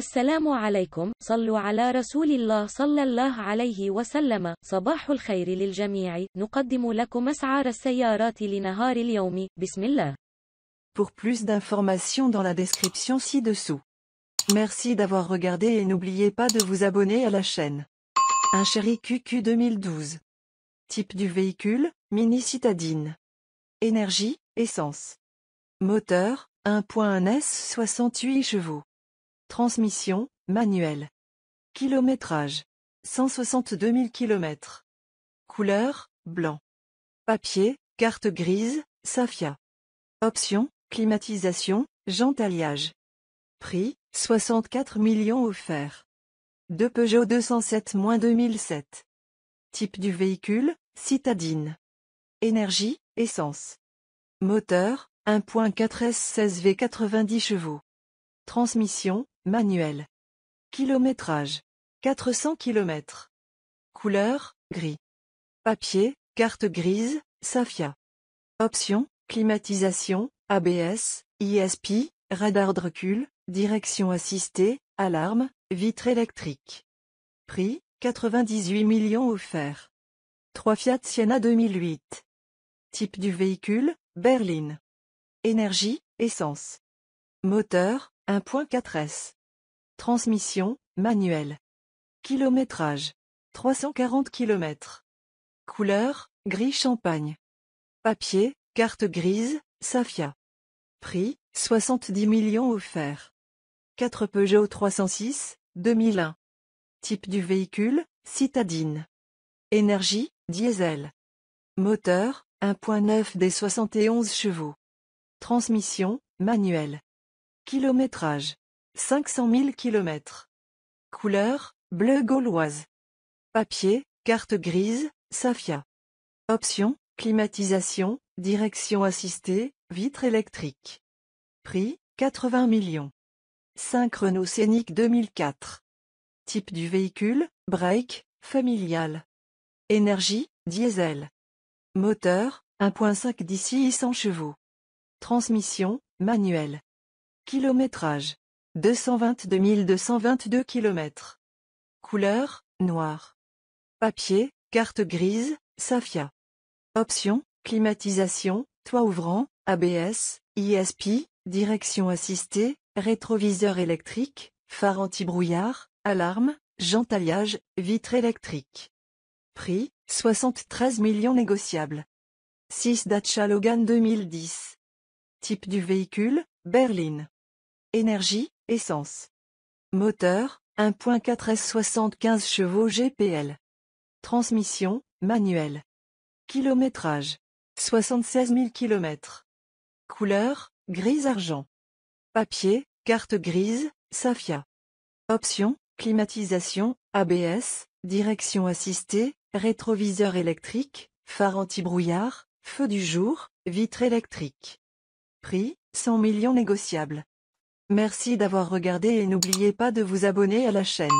صلوا على رسول الله صلى الله عليه وسلم صباح الخير للجميع نقدم لكم السيارات لنهار اليوم بسم الله Pour plus d'informations dans la description ci-dessous. Merci d'avoir regardé et n'oubliez pas de vous abonner à la chaîne. Un chéri QQ 2012. Type du véhicule, mini citadine. Énergie, essence. Moteur, 1.1 S 68 chevaux. Transmission, manuel. Kilométrage. 162 000 km. Couleur, blanc. Papier, carte grise, Safia. Option, climatisation, jante Prix, 64 millions offerts. De Peugeot 207-2007. Type du véhicule, citadine. Énergie, essence. Moteur, 1.4 S 16V 90 chevaux. Transmission, Manuel. Kilométrage. 400 km. Couleur, gris. Papier, carte grise, Safia. Option, climatisation, ABS, ISP, radar de recul, direction assistée, alarme, vitre électrique. Prix, 98 millions offerts. 3 Fiat Siena 2008. Type du véhicule, berline. Énergie, essence. Moteur, 1.4S. Transmission, manuel. Kilométrage. 340 km. Couleur, gris champagne. Papier, carte grise, Safia. Prix, 70 millions offerts. 4 Peugeot 306, 2001. Type du véhicule, citadine. Énergie, diesel. Moteur, 1.9 des 71 chevaux. Transmission, manuel. Kilométrage. 500 000 km. Couleur, bleu gauloise. Papier, carte grise, Safia. Option, climatisation, direction assistée, vitre électrique. Prix, 80 millions. 5 Renault Scénic 2004. Type du véhicule, Brake, familial. Énergie, diesel. Moteur, 1.5 d'ici 100 chevaux. Transmission, manuel. Kilométrage, 222 222 km. Couleur, noir. Papier, carte grise, Safia. Option, climatisation, toit ouvrant, ABS, ISP, direction assistée, rétroviseur électrique, phare anti-brouillard, alarme, alliage, vitre électrique. Prix, 73 millions négociables. 6 Dacia Logan 2010. Type du véhicule, berline. Énergie, Essence. Moteur, 1.4 S 75 chevaux GPL. Transmission, manuel. Kilométrage, 76 000 km. Couleur, gris-argent. Papier, carte grise, Safia. Options, climatisation, ABS, direction assistée, rétroviseur électrique, phare anti-brouillard, feu du jour, vitre électrique. Prix, 100 millions négociables. Merci d'avoir regardé et n'oubliez pas de vous abonner à la chaîne.